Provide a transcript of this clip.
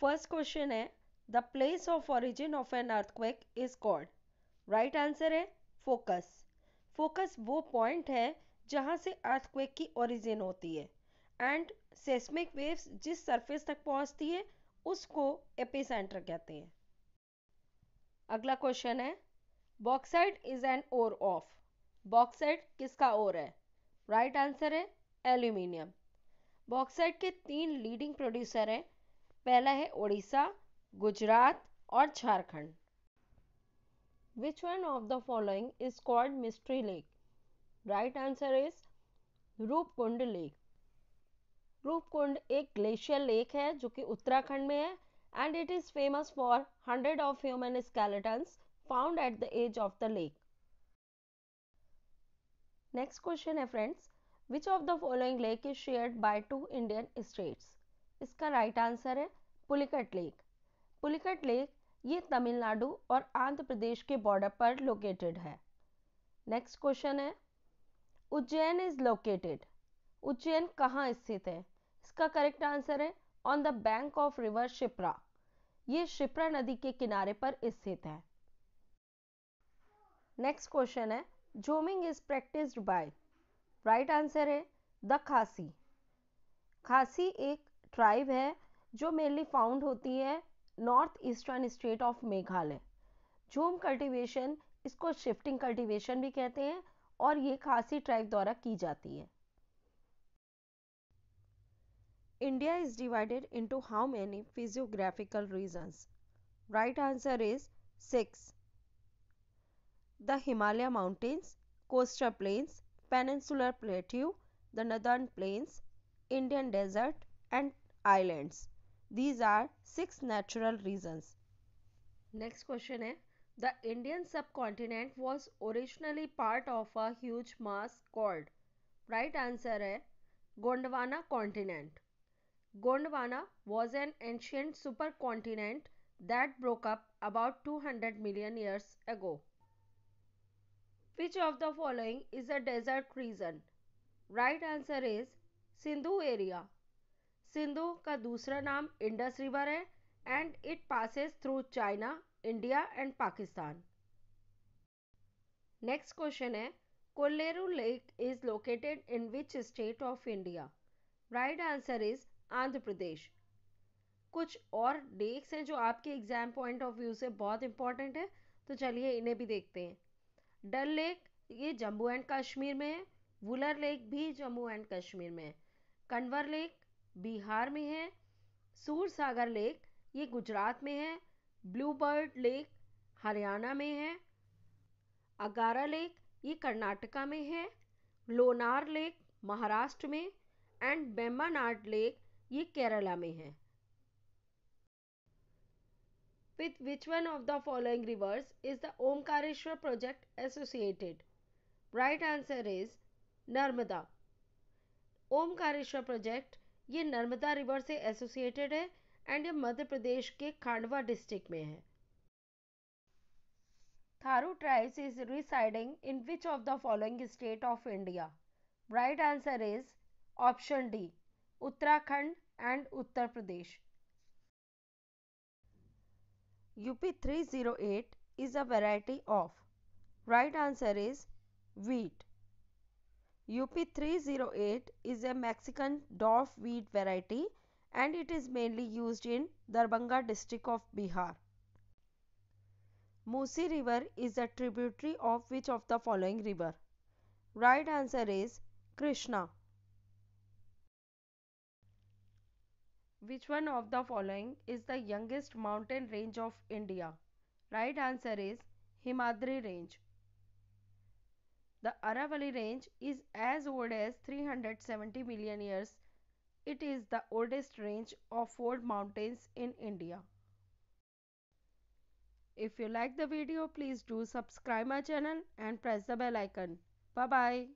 First question है the place of origin of an earthquake is called right answer है focus focus वो point है जहाँ से अर्थक्वेक की ओरिजिन होती है एंड सेस्मिक वेव्स जिस सरफेस तक पहुँचती है उसको एपिसेंटर कहते हैं अगला क्वेश्चन है bauxite is an ore of bauxite किसका ओर है राइट right आंसर है एल्यूमिनियम बॉक्साइड के तीन लीडिंग प्रोड्यूसर हैं पहला है ओडिशा गुजरात और Jharkhand which one of the following is called mystery lake right answer is Roopkund lake Roopkund एक ग्लेशियर लेक है जो कि उत्तराखंड में है and it is famous for hundred of human skeletons found at the edge of the lake next question है friends which of the following lake is shared by two Indian states इसका right answer है Pulicat lake Pulicat lake ये तमिलनाडु और आंध्र प्रदेश के border पर located है next question है Ujjain is located Ujjain कहाँ स्थित है इसका करेक्ट आंसर है on the bank of river Shipra ये शिप्रा नदी के किनारे पर स्थित है नेक्स्ट क्वेश्चन है jhuming is practised by right answer है द खासी खासी एक ट्राइब है जो मेनली फाउंड होती है north eastern state of Meghalaya jhum cultivation इसको शिफ्टिंग कल्टीवेशन भी कहते हैं और ये खासी ट्राइब द्वारा की जाती है India is divided into how many physiographical region right answer is six the Himalaya mountains coastal plains peninsular plateau the northern plains Indian desert and islands. These are six natural reasons. Next question is the Indian subcontinent was originally part of a huge mass called right answer is Gondwana continent. Gondwana was an ancient supercontinent that broke up about 200 million years ago. Which of the following is a desert region? Right answer is Sindhu area. Sindhu का दूसरा नाम Indus river है and it passes through China India and Pakistan next question है Kolleru lake is located in which state of India right answer is Andhra Pradesh कुछ और डेक्स हैं जो आपके एग्जाम पॉइंट ऑफ व्यू से बहुत इंपॉर्टेंट है तो चलिए इन्हें भी देखते हैं डल लेक ये जम्मू एंड कश्मीर में है वुलर लेक भी जम्मू एंड कश्मीर में है कन्वर लेक बिहार में है सूर सागर लेक ये गुजरात में है ब्लूबर्ड लेक हरियाणा में है अगारा लेक ये कर्नाटका में है लोनार लेक महाराष्ट्र में एंड बेमानाट लेक ये केरला में है with which one of the following rivers is the Omkareshwar project associated right answer is Narmada Omkareshwar project ये नर्मदा रिवर से एसोसिएटेड है एंड ये मध्य प्रदेश के खांडवा डिस्ट्रिक्ट में है Tharu tribes is residing in which of the following state of India right answer is option D Uttarakhand and Uttar Pradesh UP 308 is a variety of right answer is wheat UP308 is a Mexican dwarf wheat variety and it is mainly used in Darbhanga district of Bihar. Musi river is a tributary of which of the following river? Right answer is Krishna. Which one of the following is the youngest mountain range of India? Right answer is Himadri range. The Aravalli Range is as old as 370 million years. It is the oldest range of four mountains in India. If you like the video, please do subscribe my channel and press the bell icon. Bye bye.